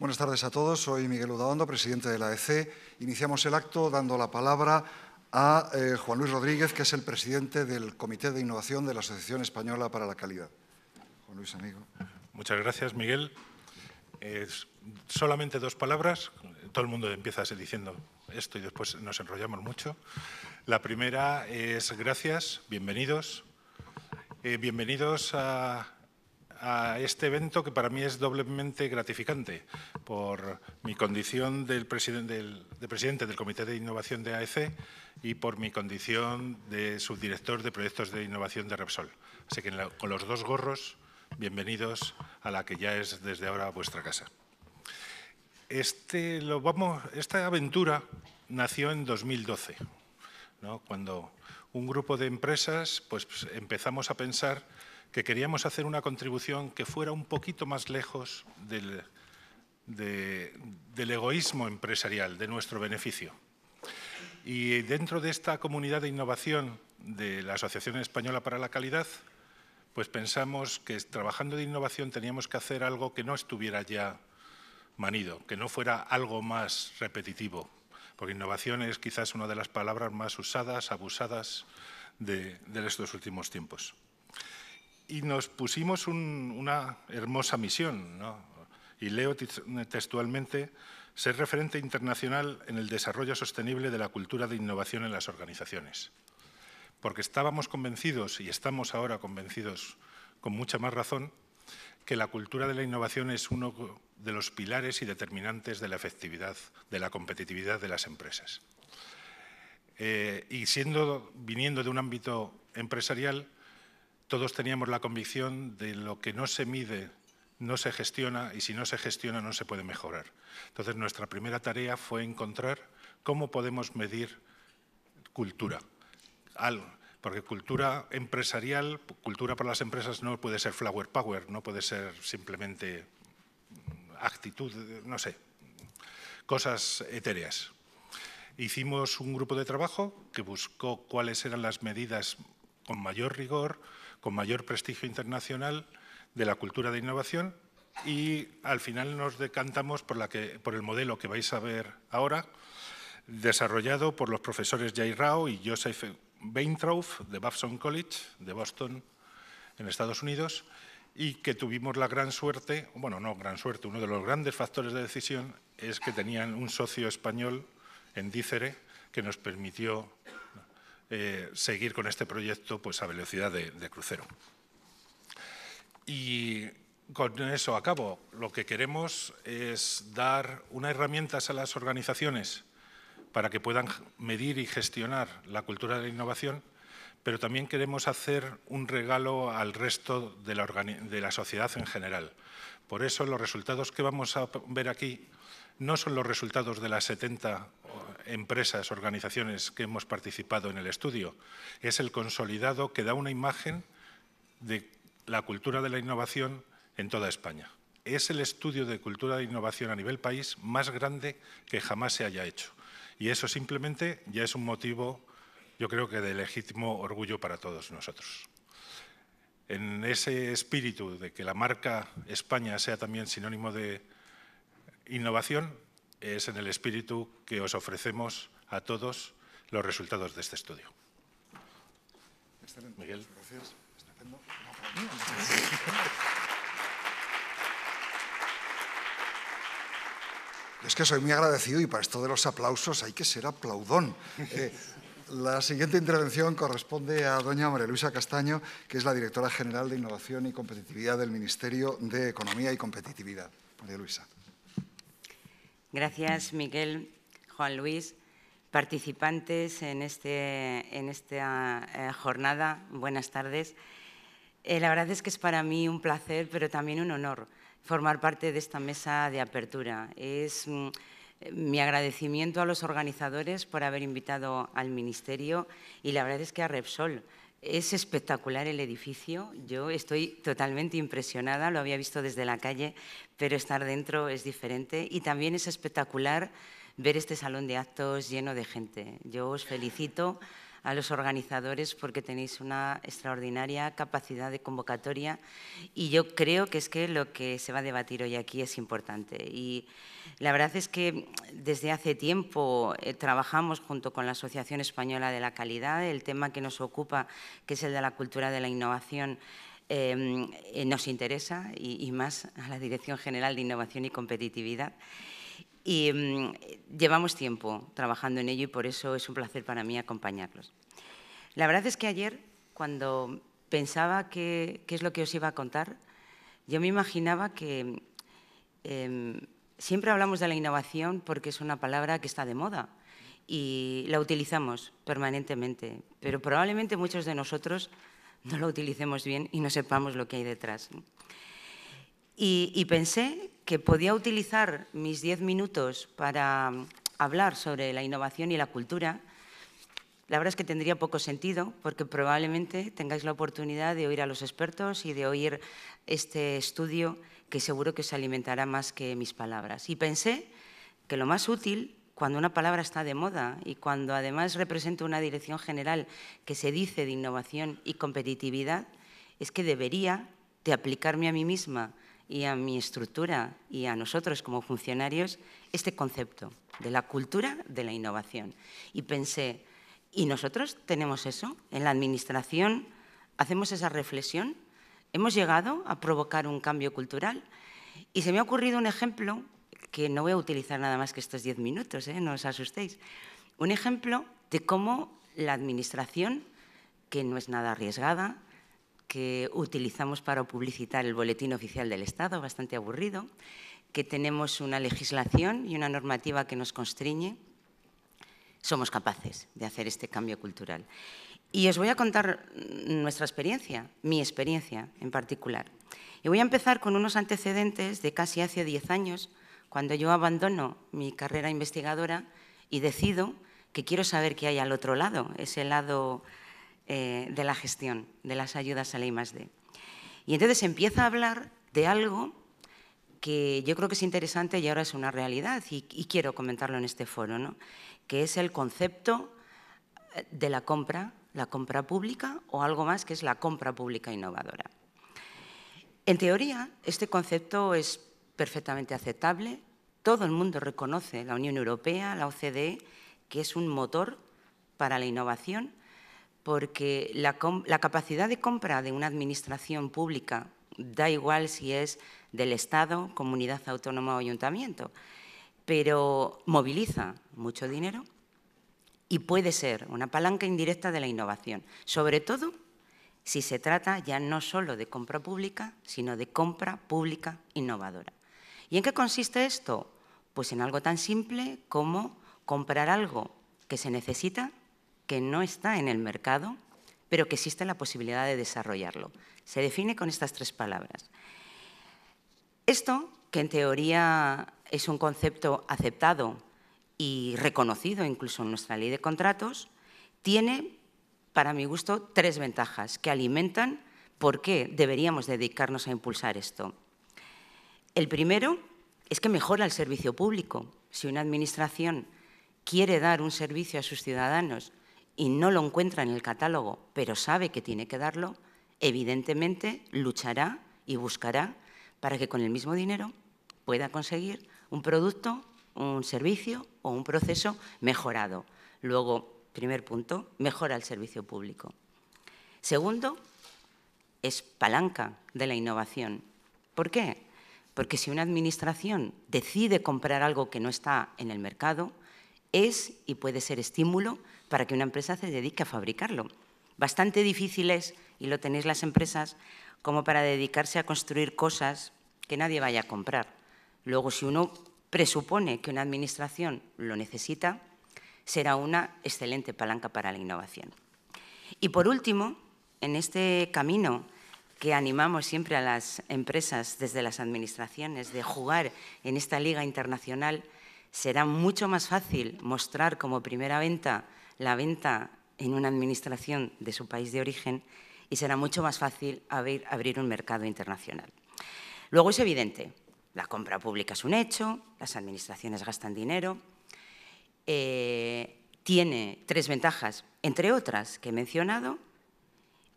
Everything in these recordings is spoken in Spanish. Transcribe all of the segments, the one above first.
Buenas tardes a todos. Soy Miguel Udaondo, presidente de la EC. Iniciamos el acto dando la palabra a eh, Juan Luis Rodríguez, que es el presidente del Comité de Innovación de la Asociación Española para la Calidad. Juan Luis, amigo. Muchas gracias, Miguel. solamente dos palabras. Todo el mundo empieza diciendo esto y después nos enrollamos mucho. La primera es gracias, bienvenidos. Eh, bienvenidos a a este evento que para mí es doblemente gratificante por mi condición de presidente del Comité de Innovación de AEC y por mi condición de subdirector de proyectos de innovación de Repsol. Así que con los dos gorros, bienvenidos a la que ya es desde ahora vuestra casa. Este, lo vamos, esta aventura nació en 2012, cuando un grupo de empresas pues, empezamos a pensar que queríamos hacer una contribución que fuera un poquito más lejos del, egoísmo empresarial, de nuestro beneficio. Y dentro de esta comunidad de innovación de la Asociación Española para la Calidad, pues pensamos que trabajando de innovación teníamos que hacer algo que no estuviera ya manido, que no fuera algo más repetitivo, porque innovación es quizás una de las palabras más usadas, abusadas de, de estos últimos tiempos y nos pusimos una hermosa misión, y leo textualmente, ser referente internacional en el desarrollo sostenible de la cultura de innovación en las organizaciones. Porque estábamos convencidos, y estamos ahora convencidos con mucha más razón, que la cultura de la innovación es uno de los pilares y determinantes de la efectividad, de la competitividad de las empresas. Eh, y siendo, viniendo de un ámbito empresarial, todos teníamos la convicción de lo que no se mide no se gestiona y si no se gestiona no se puede mejorar. Entonces nuestra primera tarea fue encontrar cómo podemos medir cultura. porque cultura empresarial, cultura para las empresas no puede ser flower power, no puede ser simplemente actitud, no sé, cosas etéreas. Hicimos un grupo de trabajo que buscó cuáles eran las medidas con mayor rigor, con mayor prestigio internacional de la cultura de innovación y al final nos decantamos por, el modelo que vais a ver ahora, desarrollado por los profesores Jay Rao y Joseph Weintraub de Babson College de Boston, en Estados Unidos, y que tuvimos la gran suerte, bueno, no gran suerte, uno de los grandes factores de decisión es que tenían un socio español en Dícere que nos permitió eh, seguir con este proyecto pues, a velocidad de, crucero. Y con eso acabo. Lo que queremos es dar unas herramientas a las organizaciones para que puedan medir y gestionar la cultura de la innovación, pero también queremos hacer un regalo al resto de la sociedad en general. Por eso los resultados que vamos a ver aquí no son los resultados de las 70 empresas, organizaciones que hemos participado en el estudio, es el consolidado que da una imagen de la cultura de la innovación en toda España. Es el estudio de cultura de innovación a nivel país más grande que jamás se haya hecho. Y eso simplemente ya es un motivo, yo creo que de legítimo orgullo para todos nosotros. En ese espíritu de que la marca España sea también sinónimo de Innovación es en el espíritu que os ofrecemos a todos los resultados de este estudio. Miguel. Gracias. Es que soy muy agradecido y para esto de los aplausos hay que ser aplaudón. Eh, la siguiente intervención corresponde a doña María Luisa Castaño, que es la directora general de Innovación y Competitividad del Ministerio de Economía y Competitividad. María Luisa. Gracias, Miguel, Juan Luis, participantes en, este, esta eh, jornada. Buenas tardes. Eh, la verdad es que es para mí un placer, pero también un honor formar parte de esta mesa de apertura. Es mm, mi agradecimiento a los organizadores por haber invitado al Ministerio y la verdad es que a Repsol es espectacular el edificio, yo estoy totalmente impresionada, lo había visto desde la calle, pero estar dentro es diferente y también es espectacular ver este salón de actos lleno de gente. Yo os felicito a los organizadores porque tenéis una extraordinaria capacidad de convocatoria y yo creo que es que lo que se va a debatir hoy aquí es importante. Y la verdad es que desde hace tiempo eh, trabajamos junto con la Asociación Española de la Calidad el tema que nos ocupa, que es el de la cultura de la innovación em, eh, nos interesa y, más a la Dirección General de Innovación y Competitividad. Y mm, llevamos tiempo trabajando en ello y por eso es un placer para mí acompañarlos. La verdad es que ayer, cuando pensaba qué es lo que os iba a contar, yo me imaginaba que em, siempre hablamos de la innovación porque es una palabra que está de moda y la utilizamos permanentemente, pero probablemente muchos de nosotros no la utilicemos bien y no sepamos lo que hay detrás. Y, y pensé que podía utilizar mis diez minutos para mm, hablar sobre la innovación y la cultura, la verdad es que tendría poco sentido porque probablemente tengáis la oportunidad de oír a los expertos y de oír este estudio que seguro que os alimentará más que mis palabras. Y pensé que lo más útil cuando una palabra está de moda y cuando además representa una dirección general que se dice de innovación y competitividad, es que debería de aplicarme a mí misma y a mi estructura y a nosotros como funcionarios este concepto de la cultura de la innovación. Y pensé, ¿y nosotros tenemos eso? ¿En la administración hacemos esa reflexión? ¿Hemos llegado a provocar un cambio cultural? Y se me ha ocurrido un ejemplo que no voy a utilizar nada más que estos diez minutos, ¿eh? no os asustéis. Un ejemplo de cómo la administración, que no es nada arriesgada, que utilizamos para publicitar el Boletín Oficial del Estado, bastante aburrido, que tenemos una legislación y una normativa que nos constriñe, somos capaces de hacer este cambio cultural. Y os voy a contar nuestra experiencia, mi experiencia en particular. Y voy a empezar con unos antecedentes de casi hace 10 años, cuando yo abandono mi carrera investigadora y decido que quiero saber qué hay al otro lado, ese lado eh, de la gestión, de las ayudas a la I+.D. Y entonces empieza a hablar de algo que yo creo que es interesante y ahora es una realidad y, quiero comentarlo en este foro, que es el concepto eh, de la compra, la compra pública o algo más que es la compra pública innovadora. En teoría, este concepto es perfectamente aceptable, todo el mundo reconoce, la Unión Europea, la OCDE, que es un motor para la innovación porque la, capacidad de compra de una administración pública da igual si es del Estado, comunidad autónoma o ayuntamiento, pero moviliza mucho dinero y puede ser una palanca indirecta de la innovación, sobre todo si se trata ya no solo de compra pública, sino de compra pública innovadora. ¿Y en qué consiste esto? Pues en algo tan simple como comprar algo que se necesita que no está en el mercado, pero que existe la posibilidad de desarrollarlo. Se define con estas tres palabras. Esto, que en teoría es un concepto aceptado y reconocido incluso en nuestra ley de contratos, tiene, para mi gusto, tres ventajas que alimentan por qué deberíamos dedicarnos a impulsar esto. El primero es que mejora el servicio público. Si una administración quiere dar un servicio a sus ciudadanos y no lo encuentra en el catálogo, pero sabe que tiene que darlo, evidentemente luchará y buscará para que con el mismo dinero pueda conseguir un producto, un servicio o un proceso mejorado. Luego, primer punto, mejora el servicio público. Segundo, es palanca de la innovación. ¿Por qué? Porque si una administración decide comprar algo que no está en el mercado, es y puede ser estímulo para que una empresa se dedique a fabricarlo. Bastante difícil es, y lo tenéis las empresas, como para dedicarse a construir cosas que nadie vaya a comprar. Luego, si uno presupone que una administración lo necesita, será una excelente palanca para la innovación. Y por último, en este camino que animamos siempre a las empresas desde las administraciones de jugar en esta liga internacional, será mucho más fácil mostrar como primera venta la venta en una administración de su país de origen y será mucho más fácil abrir, un mercado internacional. Luego es evidente, la compra pública es un hecho, las administraciones gastan dinero, eh, tiene tres ventajas, entre otras que he mencionado,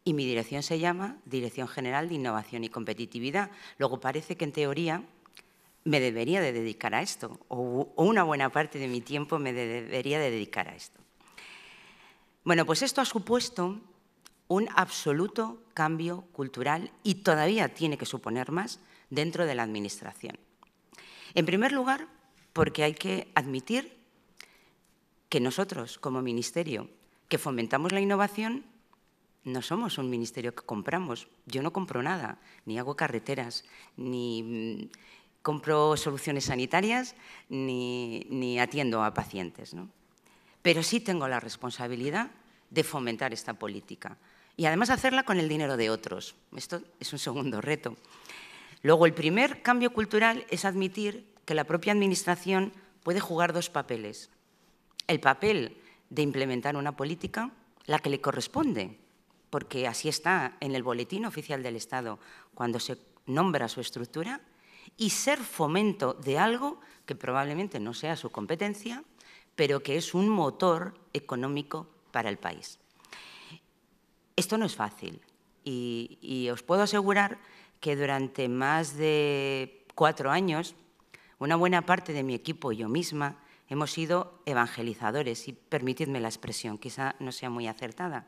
y mi dirección se llama Dirección General de Innovación y Competitividad. Luego parece que en teoría me debería de dedicar a esto, o una buena parte de mi tiempo me debería de dedicar a esto. Bueno, pues esto ha supuesto un absoluto cambio cultural y todavía tiene que suponer más dentro de la Administración. En primer lugar, porque hay que admitir que nosotros, como Ministerio, que fomentamos la innovación, no somos un ministerio que compramos. Yo no compro nada, ni hago carreteras, ni mm, compro soluciones sanitarias, ni, atiendo a pacientes. ¿no? pero sí tengo la responsabilidad de fomentar esta política y además hacerla con el dinero de otros. Esto es un segundo reto. Luego, el primer cambio cultural es admitir que la propia Administración puede jugar dos papeles. El papel de implementar una política, la que le corresponde, porque así está en el Boletín Oficial del Estado cuando se nombra su estructura, y ser fomento de algo que probablemente no sea su competencia, pero que es un motor económico para el país. Esto no es fácil y, os puedo asegurar que durante más de cuatro años, una buena parte de mi equipo y yo misma hemos sido evangelizadores, y permitidme la expresión, quizá no sea muy acertada,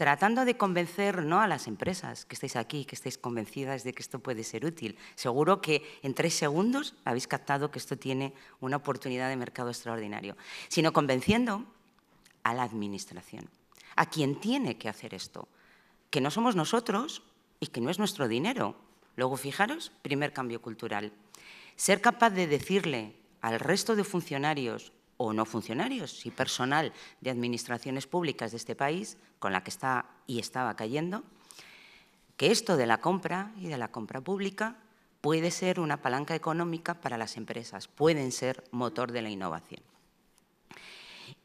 tratando de convencer no a las empresas que estáis aquí, que estáis convencidas de que esto puede ser útil. Seguro que en tres segundos habéis captado que esto tiene una oportunidad de mercado extraordinario, sino convenciendo a la administración, a quien tiene que hacer esto, que no somos nosotros y que no es nuestro dinero. Luego, fijaros, primer cambio cultural. Ser capaz de decirle al resto de funcionarios o no funcionarios, y personal de administraciones públicas de este país, con la que está y estaba cayendo, que esto de la compra y de la compra pública puede ser una palanca económica para las empresas, pueden ser motor de la innovación.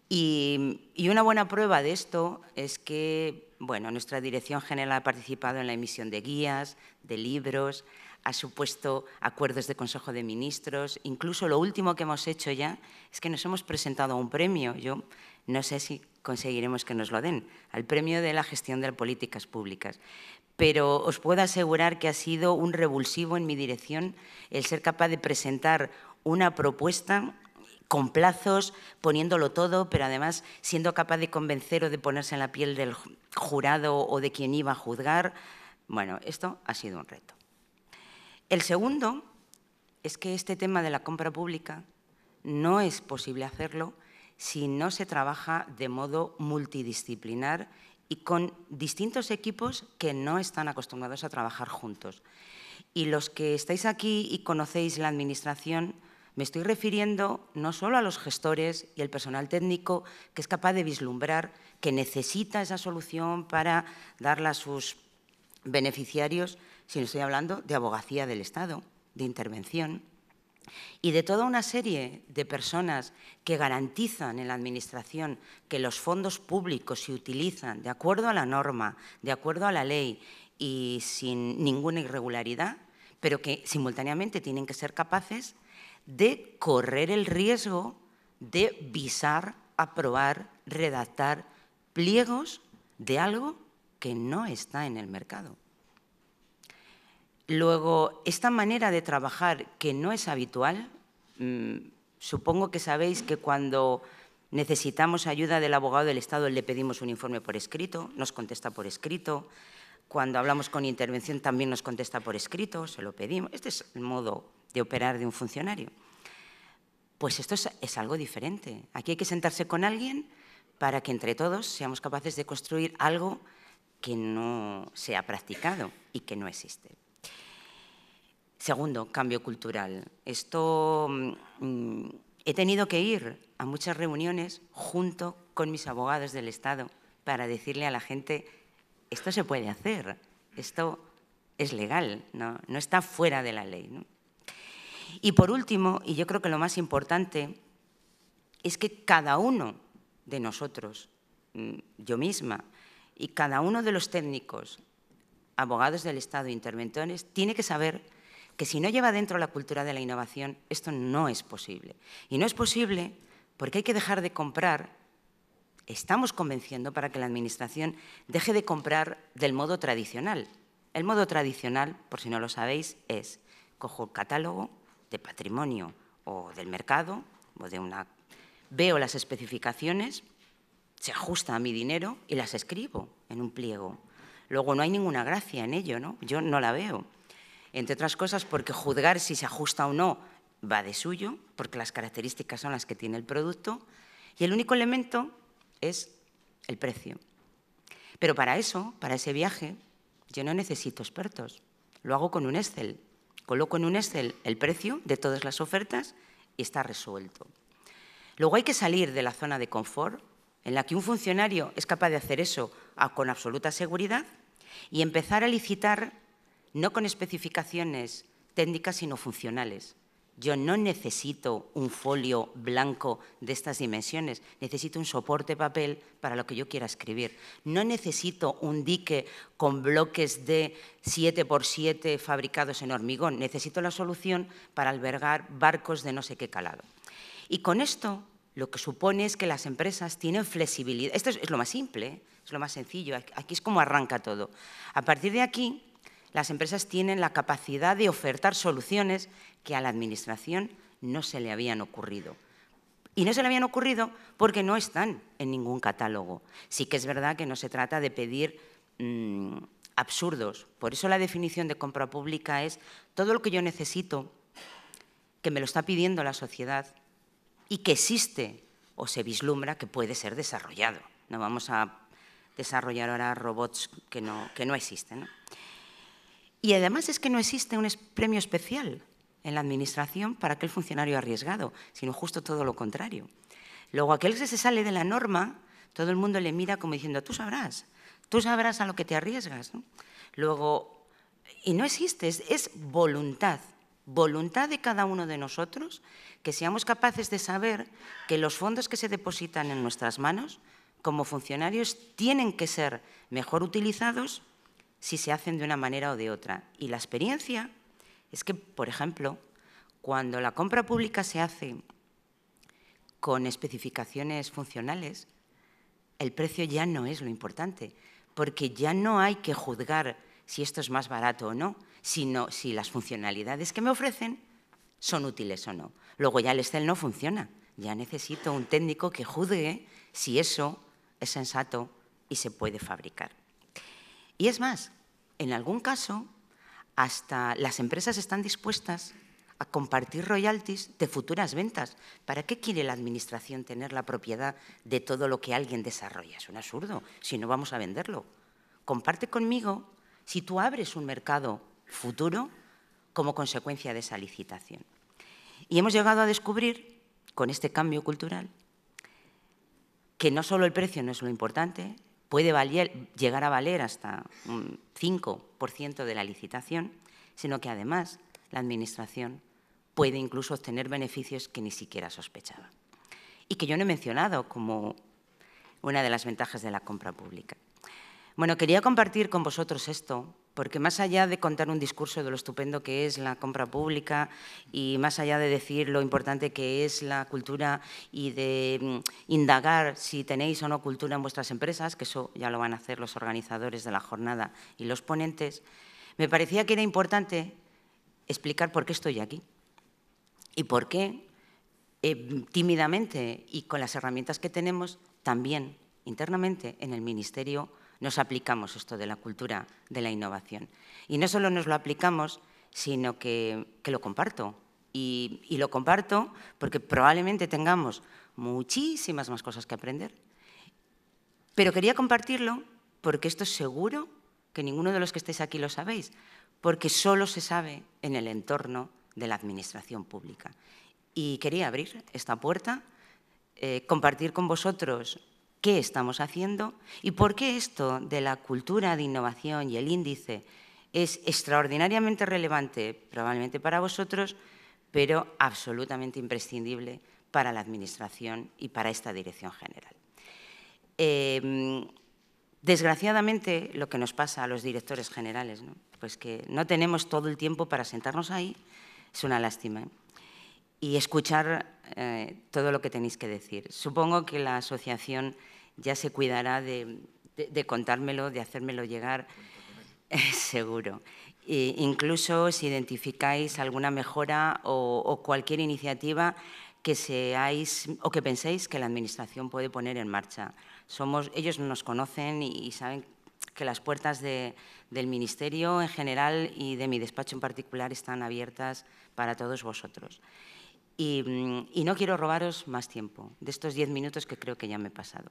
Y, una buena prueba de esto es que bueno, nuestra Dirección General ha participado en la emisión de guías, de libros, ha supuesto acuerdos de Consejo de Ministros. Incluso lo último que hemos hecho ya es que nos hemos presentado a un premio. Yo no sé si conseguiremos que nos lo den, al premio de la gestión de las políticas públicas. Pero os puedo asegurar que ha sido un revulsivo en mi dirección el ser capaz de presentar una propuesta con plazos, poniéndolo todo, pero además siendo capaz de convencer o de ponerse en la piel del jurado o de quien iba a juzgar. Bueno, esto ha sido un reto. El segundo es que este tema de la compra pública no es posible hacerlo si no se trabaja de modo multidisciplinar y con distintos equipos que no están acostumbrados a trabajar juntos. Y los que estáis aquí y conocéis la Administración, me estoy refiriendo no solo a los gestores y el personal técnico que es capaz de vislumbrar que necesita esa solución para darla a sus beneficiarios, sino estoy hablando de abogacía del Estado, de intervención y de toda una serie de personas que garantizan en la Administración que los fondos públicos se utilizan de acuerdo a la norma, de acuerdo a la ley y sin ninguna irregularidad, pero que simultáneamente tienen que ser capaces de correr el riesgo de visar, aprobar, redactar pliegos de algo que no está en el mercado. Luego, esta manera de trabajar que no es habitual, mm, supongo que sabéis que cuando necesitamos ayuda del abogado del Estado le pedimos un informe por escrito, nos contesta por escrito, cuando hablamos con intervención también nos contesta por escrito, se lo pedimos. Este es el modo de operar de un funcionario. Pues esto es, es algo diferente. Aquí hay que sentarse con alguien para que entre todos seamos capaces de construir algo que no se ha practicado y que no existe. Segundo, cambio cultural. Esto mm, he tenido que ir a muchas reuniones junto con mis abogados del Estado para decirle a la gente, esto se puede hacer, esto es legal, no, no está fuera de la ley. Y por último, y yo creo que lo más importante, es que cada uno de nosotros, mm, yo misma, y cada uno de los técnicos, abogados del Estado, interventores, tiene que saber que si no lleva dentro la cultura de la innovación, esto no es posible. Y no es posible porque hay que dejar de comprar, estamos convenciendo para que la Administración deje de comprar del modo tradicional. El modo tradicional, por si no lo sabéis, es cojo el catálogo de patrimonio o del mercado, o de una, veo las especificaciones, se ajusta a mi dinero y las escribo en un pliego. Luego no hay ninguna gracia en ello, ¿no? Yo no la veo entre otras cosas porque juzgar si se ajusta o no va de suyo, porque las características son las que tiene el producto, y el único elemento es el precio. Pero para eso, para ese viaje, yo no necesito expertos, lo hago con un Excel. Coloco en un Excel el precio de todas las ofertas y está resuelto. Luego hay que salir de la zona de confort, en la que un funcionario es capaz de hacer eso con absoluta seguridad, y empezar a licitar no con especificaciones técnicas, sino funcionales. Yo no necesito un folio blanco de estas dimensiones, necesito un soporte papel para lo que yo quiera escribir. No necesito un dique con bloques de 7x7 fabricados en hormigón, necesito la solución para albergar barcos de no sé qué calado. Y con esto lo que supone es que las empresas tienen flexibilidad. Esto es, lo más simple, ¿eh? es lo más sencillo, aquí es como arranca todo. A partir de aquí, las empresas tienen la capacidad de ofertar soluciones que a la Administración no se le habían ocurrido. Y no se le habían ocurrido porque no están en ningún catálogo. Sí que es verdad que no se trata de pedir mm, absurdos. Por eso la definición de compra pública es todo lo que yo necesito, que me lo está pidiendo la sociedad y que existe o se vislumbra que puede ser desarrollado. No vamos a desarrollar ahora robots que no, existen. Y además es que no existe un premio especial en la Administración para aquel funcionario arriesgado, sino justo todo lo contrario. Luego, aquel que se sale de la norma, todo el mundo le mira como diciendo, tú sabrás, tú sabrás a lo que te arriesgas. Luego, y no existe, es, es voluntad, voluntad de cada uno de nosotros que seamos capaces de saber que los fondos que se depositan en nuestras manos como funcionarios tienen que ser mejor utilizados si se hacen de una manera o de otra. Y la experiencia es que, por ejemplo, cuando la compra pública se hace con especificaciones funcionales, el precio ya no es lo importante, porque ya no hay que juzgar si esto es más barato o no, sino si las funcionalidades que me ofrecen son útiles o no. Luego ya el Excel no funciona, ya necesito un técnico que juzgue si eso es sensato y se puede fabricar. Y es más, en algún caso, hasta las empresas están dispuestas a compartir royalties de futuras ventas. ¿Para qué quiere la Administración tener la propiedad de todo lo que alguien desarrolla? Es un absurdo, si no vamos a venderlo. Comparte conmigo si tú abres un mercado futuro como consecuencia de esa licitación. Y hemos llegado a descubrir, con este cambio cultural, que no solo el precio no es lo importante, puede llegar a valer hasta un 5% de la licitación, sino que además la Administración puede incluso obtener beneficios que ni siquiera sospechaba y que yo no he mencionado como una de las ventajas de la compra pública. Bueno, quería compartir con vosotros esto porque más allá de contar un discurso de lo estupendo que es la compra pública y más allá de decir lo importante que es la cultura y de mm, indagar si tenéis o no cultura en vuestras empresas, que eso ya lo van a hacer los organizadores de la jornada y los ponentes, me parecía que era importante explicar por qué estoy aquí y por qué eh, tímidamente y con las herramientas que tenemos también internamente en el Ministerio nos aplicamos esto de la cultura de la innovación. Y no solo nos lo aplicamos, sino que, lo comparto. Y, lo comparto porque probablemente tengamos muchísimas más cosas que aprender. Pero quería compartirlo porque esto es seguro que ninguno de los que estáis aquí lo sabéis, porque solo se sabe en el entorno de la administración pública. Y quería abrir esta puerta, eh, compartir con vosotros qué estamos haciendo y por qué esto de la cultura de innovación y el índice es extraordinariamente relevante probablemente para vosotros, pero absolutamente imprescindible para la Administración y para esta Dirección General. Em, desgraciadamente, lo que nos pasa a los directores generales, ¿no? pues que no tenemos todo el tiempo para sentarnos ahí, es una lástima. Y escuchar eh, todo lo que tenéis que decir. Supongo que la asociación ya se cuidará de, contármelo, de hacérmelo llegar, seguro. E incluso si identificáis alguna mejora o, cualquier iniciativa que seáis o que penséis que la Administración puede poner en marcha. Somos, ellos nos conocen y, saben que las puertas del Ministerio en general y de mi despacho en particular están abiertas para todos vosotros. Mm, y, no quiero robaros más tiempo de estos diez minutos que creo que ya me he pasado.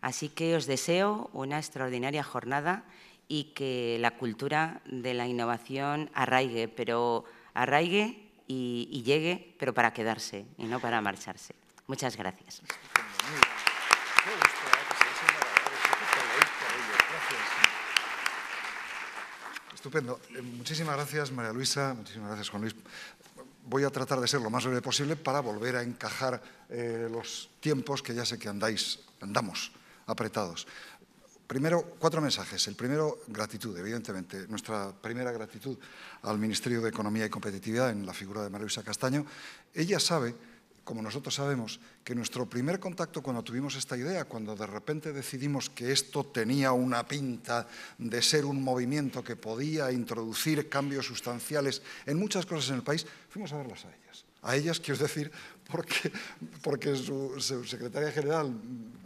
Así que os deseo una extraordinaria jornada y que la cultura de la innovación arraigue, pero arraigue y, y llegue, pero para quedarse y no para marcharse. Muchas gracias. Estupendo. Eh, muchísimas gracias, María Luisa. Muchísimas gracias, Juan Luis voy a tratar de ser lo más breve posible para volver a encajar eh, los tiempos que ya sé que andáis, andamos apretados. Primero, cuatro mensajes. El primero, gratitud, evidentemente. Nuestra primera gratitud al Ministerio de Economía y Competitividad en la figura de María Castaño. Ella sabe como nosotros sabemos, que nuestro primer contacto cuando tuvimos esta idea, cuando de repente decidimos que esto tenía una pinta de ser un movimiento que podía introducir cambios sustanciales en muchas cosas en el país, fuimos a verlas a ellas. A ellas quiero decir, porque, porque su, secretaria general,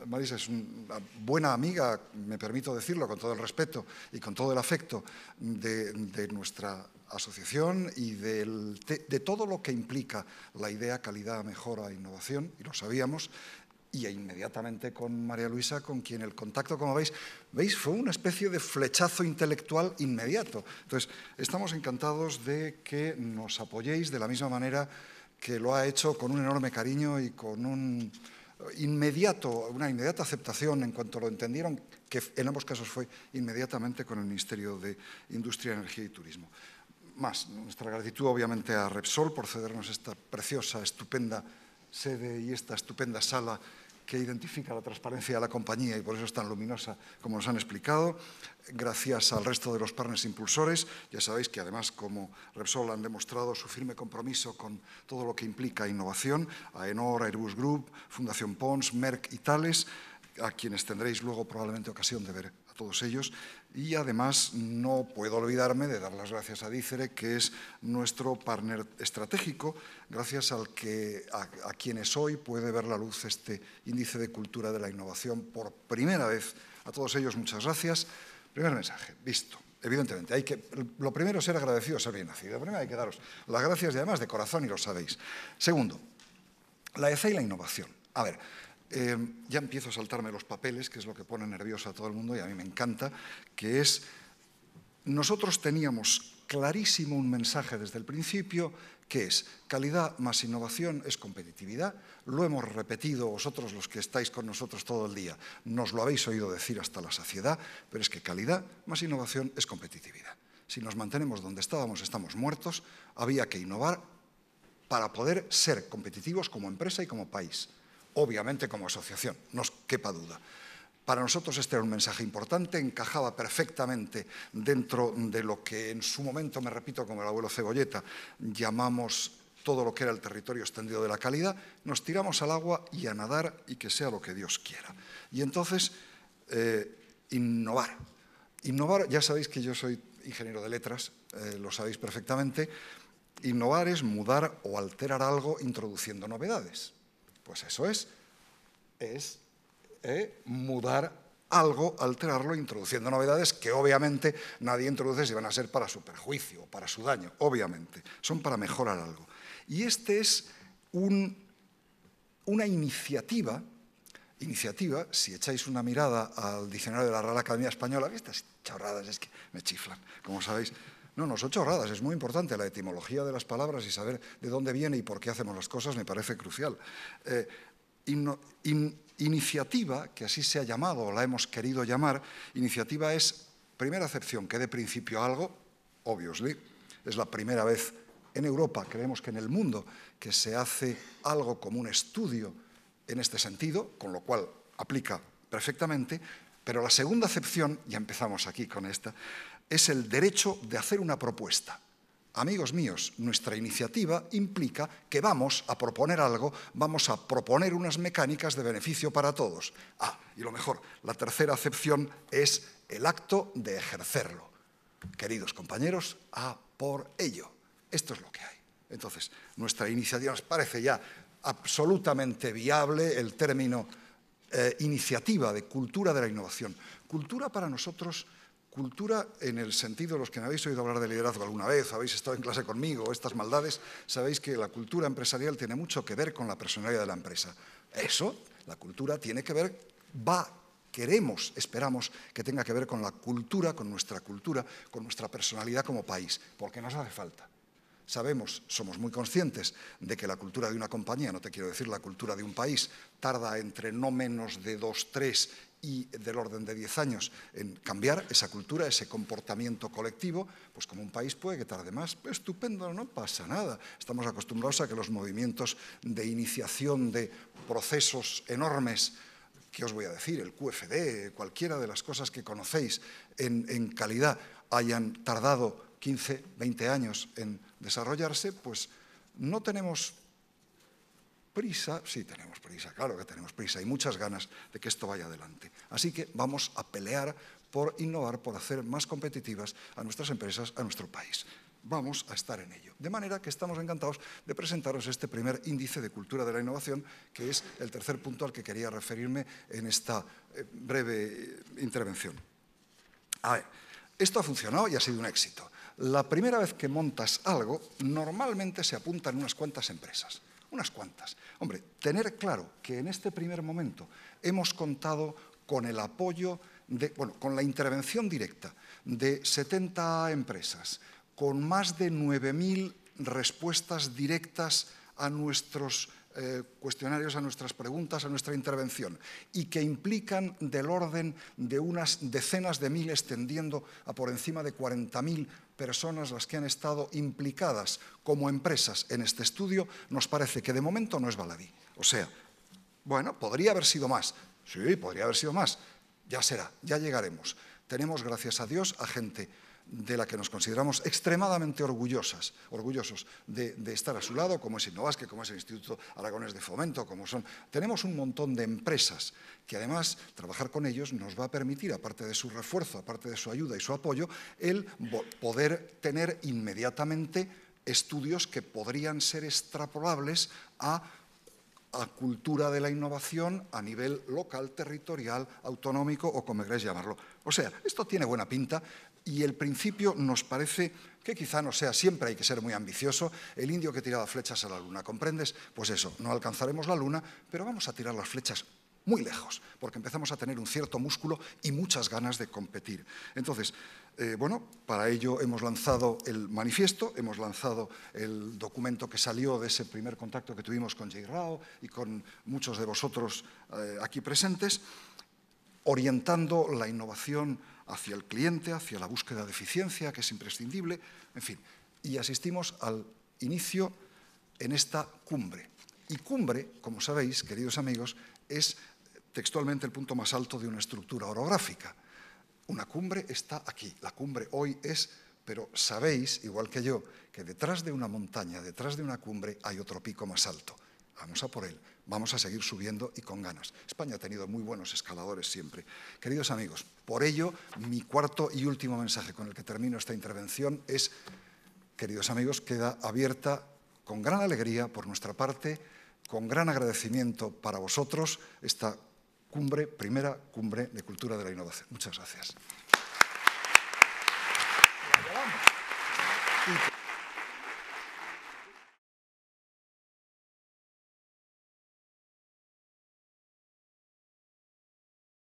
Marisa, es una buena amiga, me permito decirlo con todo el respeto y con todo el afecto, de, de nuestra asociación y de, todo lo que implica la idea calidad, mejora e innovación, y lo sabíamos, y e inmediatamente con María Luisa, con quien el contacto, como veis, veis, fue una especie de flechazo intelectual inmediato. Entonces, estamos encantados de que nos apoyéis de la misma manera que lo ha hecho con un enorme cariño y con un inmediato, una inmediata aceptación en cuanto lo entendieron, que en ambos casos fue inmediatamente con el Ministerio de Industria, Energía y Turismo más. Nuestra gratitud obviamente a Repsol por cedernos esta preciosa, estupenda sede y esta estupenda sala que identifica la transparencia de la compañía y por eso es tan luminosa como nos han explicado. Gracias al resto de los partners impulsores, ya sabéis que además como Repsol han demostrado su firme compromiso con todo lo que implica innovación, a Enor, Airbus Group, Fundación Pons, Merck y Tales, a quienes tendréis luego probablemente ocasión de ver a todos ellos. Y además no puedo olvidarme de dar las gracias a Dicere, que es nuestro partner estratégico, gracias al que, a, quienes hoy puede ver la luz este índice de cultura de la innovación por primera vez. A todos ellos muchas gracias. Primer mensaje, visto. Evidentemente, hay que, lo primero es ser agradecido, ser bien nacido. Primero hay que daros las gracias y además de corazón y lo sabéis. Segundo, la ECE y e la innovación. A ver, Em, ya empiezo a saltarme los papeles, que es lo que pone nervioso a todo el mundo y a mí me encanta, que es, nosotros teníamos clarísimo un mensaje desde el principio, que es calidad más innovación es competitividad. Lo hemos repetido vosotros los que estáis con nosotros todo el día, nos lo habéis oído decir hasta la saciedad, pero es que calidad más innovación es competitividad. Si nos mantenemos donde estábamos, estamos muertos, había que innovar para poder ser competitivos como empresa y como país obviamente como asociación, no quepa duda. Para nosotros este era un mensaje importante, encajaba perfectamente dentro de lo que en su momento, me repito, como el abuelo Cebolleta, llamamos todo lo que era el territorio extendido de la calidad, nos tiramos al agua y a nadar y que sea lo que Dios quiera. Y entonces, eh, innovar. Innovar, ya sabéis que yo soy ingeniero de letras, eh, lo sabéis perfectamente, innovar es mudar o alterar algo introduciendo novedades. Pues eso es, es eh, mudar algo, alterarlo, introduciendo novedades que obviamente nadie introduce si van a ser para su perjuicio, o para su daño, obviamente, son para mejorar algo. Y este es una iniciativa, iniciativa, si echáis una mirada al diccionario de la Real Academia Española, estas chorradas es que me chiflan, como sabéis, no, no, ocho radas. Es muy importante la etimología de las palabras y saber de dónde viene y por qué hacemos las cosas me parece crucial. Eh, iniciativa, que así se ha llamado o la hemos querido llamar, iniciativa es, primera acepción, que de principio algo, obviously, es la primera vez en Europa, creemos que en el mundo, que se hace algo como un estudio en este sentido, con lo cual aplica perfectamente, pero la segunda acepción, y empezamos aquí con esta, es el derecho de hacer una propuesta. Amigos míos, nuestra iniciativa implica que vamos a proponer algo, vamos a proponer unas mecánicas de beneficio para todos. Ah, y lo mejor, la tercera acepción es el acto de ejercerlo. Queridos compañeros, a por ello. Esto es lo que hay. Entonces, nuestra iniciativa nos parece ya absolutamente viable el término eh, iniciativa de cultura de la innovación. Cultura para nosotros Cultura en el sentido, de los que no habéis oído hablar de liderazgo alguna vez, habéis estado en clase conmigo, estas maldades, sabéis que la cultura empresarial tiene mucho que ver con la personalidad de la empresa. Eso, la cultura tiene que ver, va, queremos, esperamos que tenga que ver con la cultura, con nuestra cultura, con nuestra personalidad como país, porque nos hace falta. Sabemos, somos muy conscientes de que la cultura de una compañía, no te quiero decir la cultura de un país, tarda entre no menos de dos, tres y del orden de 10 años en cambiar esa cultura, ese comportamiento colectivo, pues como un país puede que tarde más, estupendo, no pasa nada. Estamos acostumbrados a que los movimientos de iniciación de procesos enormes, que os voy a decir? El QFD, cualquiera de las cosas que conocéis en, en calidad, hayan tardado 15, 20 años en desarrollarse, pues no tenemos prisa? Sí, tenemos prisa, claro que tenemos prisa y muchas ganas de que esto vaya adelante. Así que vamos a pelear por innovar, por hacer más competitivas a nuestras empresas, a nuestro país. Vamos a estar en ello. De manera que estamos encantados de presentaros este primer índice de cultura de la innovación, que es el tercer punto al que quería referirme en esta eh, breve eh, intervención. esto ha funcionado y ha sido un éxito. La primera vez que montas algo, normalmente se apuntan unas cuantas empresas unas cuantas. Hombre, tener claro que en este primer momento hemos contado con el apoyo, bueno, con la intervención directa de 70 empresas, con más de 9.000 respuestas directas a nuestros eh, cuestionarios a nuestras preguntas, a nuestra intervención, y que implican del orden de unas decenas de miles, tendiendo a por encima de 40.000 personas las que han estado implicadas como empresas en este estudio, nos parece que de momento no es baladí. O sea, bueno, podría haber sido más. Sí, podría haber sido más. Ya será, ya llegaremos. Tenemos, gracias a Dios, a gente de la que nos consideramos extremadamente orgullosas, orgullosos de, estar a su lado, como es Innovasque, como es el Instituto Aragones de Fomento, como son... Tenemos un montón de empresas que además trabajar con ellos nos va a permitir, aparte de su refuerzo, aparte de su ayuda y su apoyo, el poder tener inmediatamente estudios que podrían ser extrapolables a a cultura de la innovación a nivel local, territorial, autonómico o como queréis llamarlo. O sea, esto tiene buena pinta, y el principio nos parece que quizá no sea siempre hay que ser muy ambicioso, el indio que tiraba flechas a la luna, ¿comprendes? Pues eso, no alcanzaremos la luna, pero vamos a tirar las flechas muy lejos, porque empezamos a tener un cierto músculo y muchas ganas de competir. Entonces, eh, bueno, para ello hemos lanzado el manifiesto, hemos lanzado el documento que salió de ese primer contacto que tuvimos con J. Rao y con muchos de vosotros eh, aquí presentes, orientando la innovación hacia el cliente, hacia la búsqueda de eficiencia, que es imprescindible, en fin. Y asistimos al inicio en esta cumbre. Y cumbre, como sabéis, queridos amigos, es textualmente el punto más alto de una estructura orográfica. Una cumbre está aquí. La cumbre hoy es, pero sabéis, igual que yo, que detrás de una montaña, detrás de una cumbre, hay otro pico más alto. Vamos a por él, vamos a seguir subiendo y con ganas. España ha tenido muy buenos escaladores siempre. Queridos amigos, por ello mi cuarto y último mensaje con el que termino esta intervención es, queridos amigos, queda abierta con gran alegría por nuestra parte, con gran agradecimiento para vosotros esta cumbre, primera cumbre de cultura de la innovación. Muchas gracias.